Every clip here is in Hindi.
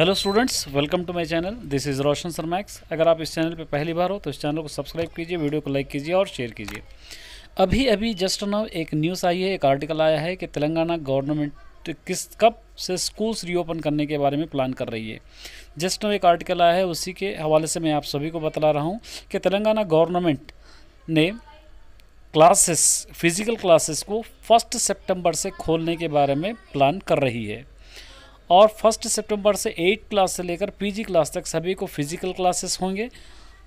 hello students welcome to my channel this is Roshan सरमैक्स अगर आप इस चैनल पर पहली बार हो तो इस चैनल को सब्सक्राइब कीजिए वीडियो को लाइक कीजिए और शेयर कीजिए अभी अभी जस्ट नाउ एक न्यूज़ आई है एक आर्टिकल आया है कि तेलंगाना गवर्नमेंट किस कब से स्कूल्स रीओपन करने के बारे में प्लान कर रही है जस्ट नाउ एक आर्टिकल आया है उसी के हवाले से मैं आप सभी को बतला रहा हूँ कि तेलंगाना गवर्नमेंट ने क्लासेस फिज़िकल क्लासेस को फर्स्ट सेप्टेम्बर से खोलने के बारे में प्लान कर रही है और फर्स्ट सितंबर से एट क्लास से लेकर पीजी क्लास तक सभी को फिजिकल क्लासेस होंगे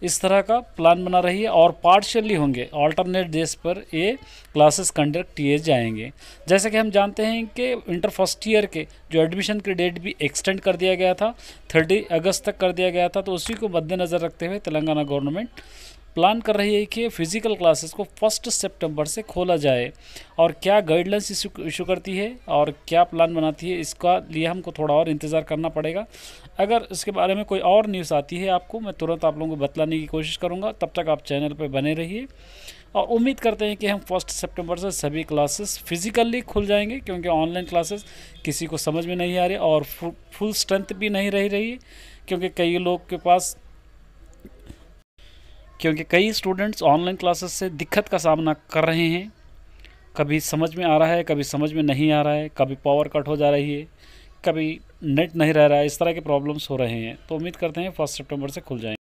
इस तरह का प्लान बना रही है और पार्शली होंगे ऑल्टरनेट डेज पर ये क्लासेस कंडक्ट किए जाएंगे जैसे कि हम जानते हैं कि इंटर फर्स्ट ईयर के जो एडमिशन के डेट भी एक्सटेंड कर दिया गया था थर्टी अगस्त तक कर दिया गया था तो उसी को मद्देनज़र रखते हुए तेलंगाना गवर्नमेंट प्लान कर रही है कि फिज़िकल क्लासेस को फर्स्ट सितंबर से खोला जाए और क्या गाइडलाइंस इशू करती है और क्या प्लान बनाती है इसका लिए हमको थोड़ा और इंतज़ार करना पड़ेगा अगर इसके बारे में कोई और न्यूज़ आती है आपको मैं तुरंत आप लोगों को बतलाने की कोशिश करूँगा तब तक आप चैनल पर बने रहिए और उम्मीद करते हैं कि हम फर्स्ट सेप्टेम्बर से सभी क्लासेस फिज़िकली खुल जाएंगे क्योंकि ऑनलाइन क्लासेस किसी को समझ में नहीं आ रही और फुल स्ट्रेंथ भी नहीं रह रही क्योंकि कई लोग के पास क्योंकि कई स्टूडेंट्स ऑनलाइन क्लासेस से दिक्कत का सामना कर रहे हैं कभी समझ में आ रहा है कभी समझ में नहीं आ रहा है कभी पावर कट हो जा रही है कभी नेट नहीं रह रहा है इस तरह के प्रॉब्लम्स हो रहे हैं तो उम्मीद करते हैं फर्स्ट सितंबर से खुल जाएंगे